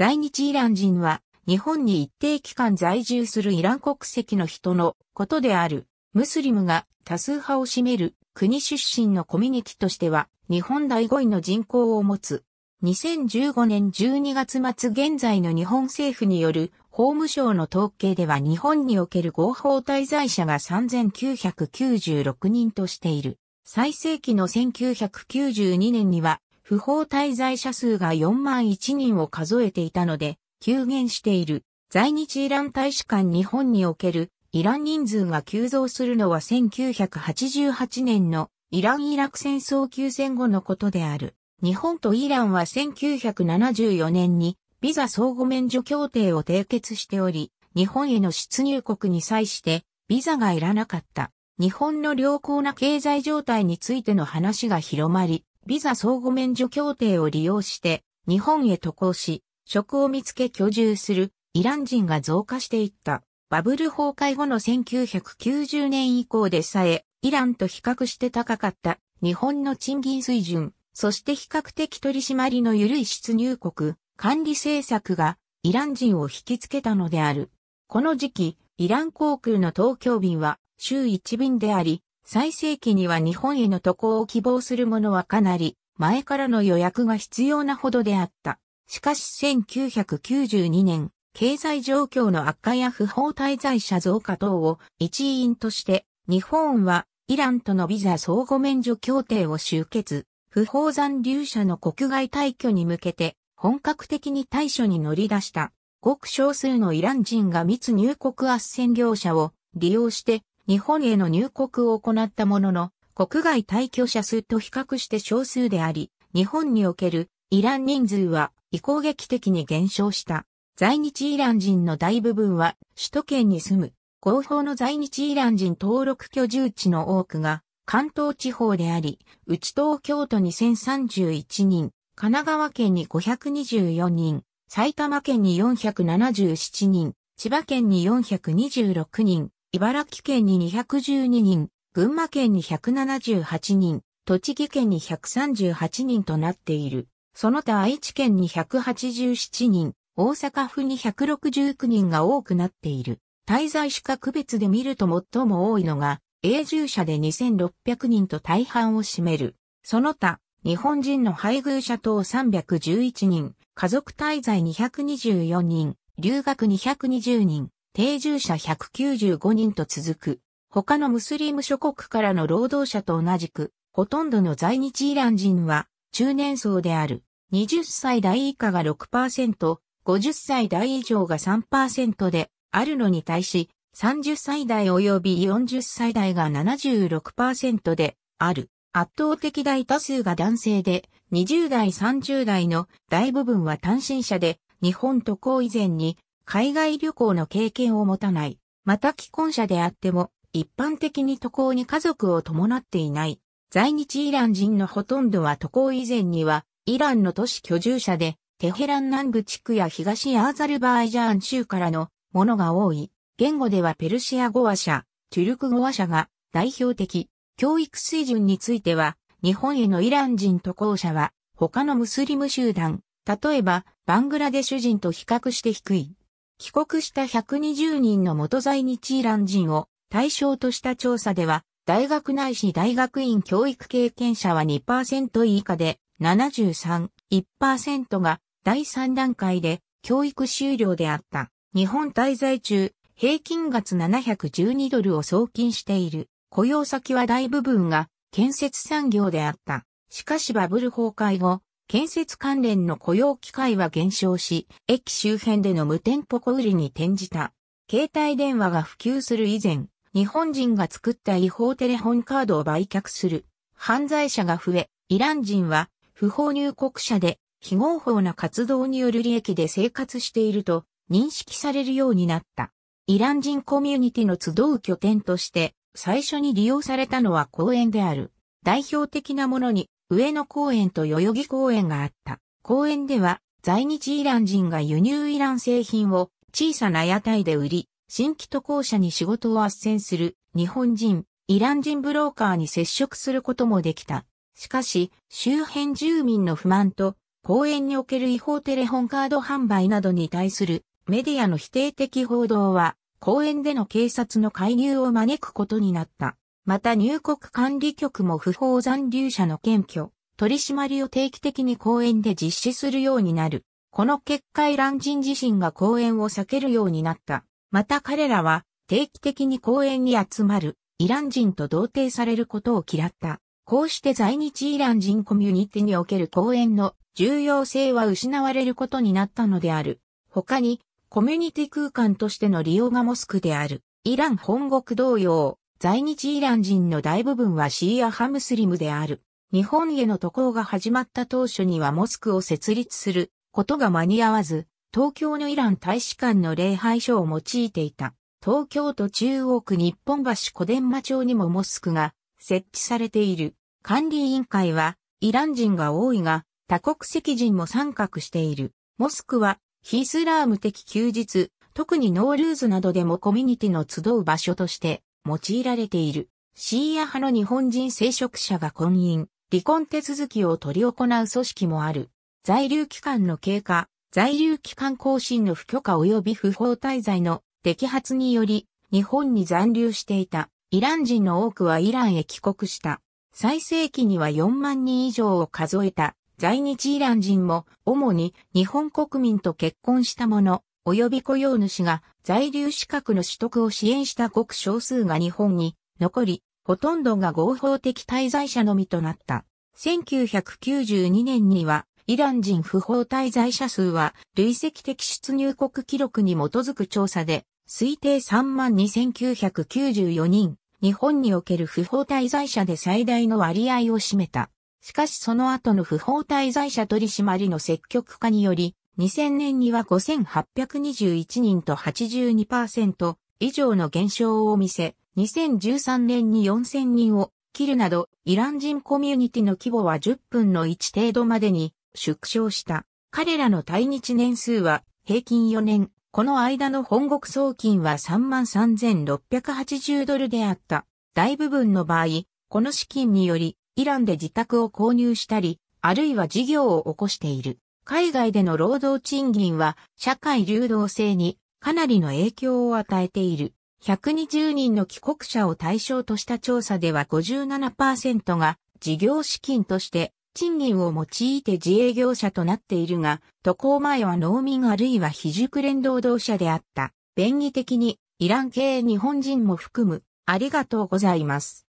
在日イラン人は、日本に一定期間在住するイラン国籍の人のことである、ムスリムが多数派を占める国出身のコミュニティとしては、日本第5位の人口を持つ。2015年12月末現在の日本政府による法務省の統計では日本における合法滞在者が3996人としている。最盛期の1992年には不法滞在者数が4万1人を数えていたので、急減している。在日イラン大使館日本におけるイラン人数が急増するのは1988年のイラン・イラク戦争休戦後のことである。日本とイランは1974年にビザ相互免除協定を締結しており、日本への出入国に際してビザがいらなかった。日本の良好な経済状態についての話が広まり、ビザ相互免除協定を利用して日本へ渡航し、職を見つけ居住するイラン人が増加していった。バブル崩壊後の1990年以降でさえ、イランと比較して高かった日本の賃金水準、そして比較的取り締まりの緩い出入国、管理政策がイラン人を引きつけたのである。この時期、イラン航空の東京便は週1便であり、最盛期には日本への渡航を希望する者はかなり前からの予約が必要なほどであった。しかし1992年、経済状況の悪化や不法滞在者増加等を一因として、日本はイランとのビザ相互免除協定を終結、不法残留者の国外退去に向けて本格的に対処に乗り出した。ごく少数のイラン人が密入国斡旋業者を利用して日本への入国を行ったものの、国外退去者数と比較して少数であり、日本におけるイラン人数は移行撃的に減少した。在日イラン人の大部分は首都圏に住む合法の在日イラン人登録居住地の多くが関東地方であり、内東京都に1031人、神奈川県に524人、埼玉県に477人、千葉県に426人、茨城県に212人、群馬県に178人、栃木県に138人となっている。その他愛知県に187人、大阪府に169人が多くなっている。滞在資格別で見ると最も多いのが、永住者で2600人と大半を占める。その他、日本人の配偶者等311人、家族滞在224人、留学220人、定住者195人と続く。他のムスリム諸国からの労働者と同じく、ほとんどの在日イラン人は中年層である。20歳代以下が6%、50歳代以上が3%であるのに対し、30歳代及び40歳代が76%である。圧倒的大多数が男性で、20代30代の大部分は単身者で、日本渡航以前に海外旅行の経験を持たない、また既婚者であっても、一般的に渡航に家族を伴っていない。在日イラン人のほとんどは渡航以前には、イランの都市居住者で、テヘラン南部地区や東アーザルバイジャーン州からのものが多い。言語ではペルシア語話者、トゥルク語話者が代表的。教育水準については、日本へのイラン人渡航者は、他のムスリム集団、例えば、バングラデシュ人と比較して低い。帰国した120人の元在日イラン人を対象とした調査では、大学内し大学院教育経験者は2%以下で73、1%が第3段階で教育終了であった。日本滞在中、平均月712ドルを送金している。雇用先は大部分が建設産業であった。しかしバブル崩壊後、建設関連の雇用機会は減少し、駅周辺での無店舗小売りに転じた。携帯電話が普及する以前、日本人が作った違法テレホンカードを売却する。犯罪者が増え、イラン人は不法入国者で非合法な活動による利益で生活していると認識されるようになった。イラン人コミュニティの集う拠点として最初に利用されたのは公園である。代表的なものに上野公園と代々木公園があった。公園では、在日イラン人が輸入イラン製品を小さな屋台で売り、新規渡航者に仕事を斡旋する日本人、イラン人ブローカーに接触することもできた。しかし、周辺住民の不満と、公園における違法テレホンカード販売などに対するメディアの否定的報道は、公園での警察の介入を招くことになった。また入国管理局も不法残留者の検挙、取り締まりを定期的に公園で実施するようになる。この結果イラン人自身が公園を避けるようになった。また彼らは定期的に公園に集まるイラン人と同定されることを嫌った。こうして在日イラン人コミュニティにおける公園の重要性は失われることになったのである。他にコミュニティ空間としての利用がモスクである。イラン本国同様、在日イラン人の大部分はシーア派ムスリムである。日本への渡航が始まった当初にはモスクを設立することが間に合わず、東京のイラン大使館の礼拝所を用いていた。東京都中央区日本橋小伝馬町にもモスクが設置されている。管理委員会はイラン人が多いが多国籍人も参画している。モスクはヒスラーム的休日、特にノールーズなどでもコミュニティの集う場所として用いられている。シーア派の日本人聖職者が婚姻、離婚手続きを取り行う組織もある。在留期間の経過、在留期間更新の不許可及び不法滞在の摘発により、日本に残留していたイラン人の多くはイランへ帰国した。最盛期には4万人以上を数えた在日イラン人も主に日本国民と結婚したもの、及び雇用主が在留資格の取得を支援したごく少数が日本に残り、ほとんどが合法的滞在者のみとなった。1992年には、イラン人不法滞在者数は、累積的出入国記録に基づく調査で、推定32,994人、日本における不法滞在者で最大の割合を占めた。しかしその後の不法滞在者取締りの積極化により、2000年には5821人と82%以上の減少を見せ、2013年に4000人を切るなど、イラン人コミュニティの規模は10分の1程度までに縮小した。彼らの対日年数は平均4年、この間の本国送金は33,680ドルであった。大部分の場合、この資金により、イランで自宅を購入したり、あるいは事業を起こしている。海外での労働賃金は社会流動性にかなりの影響を与えている。120人の帰国者を対象とした調査では57%が事業資金として賃金を用いて自営業者となっているが、渡航前は農民あるいは非熟練労働者であった。便宜的にイラン系日本人も含む。ありがとうございます。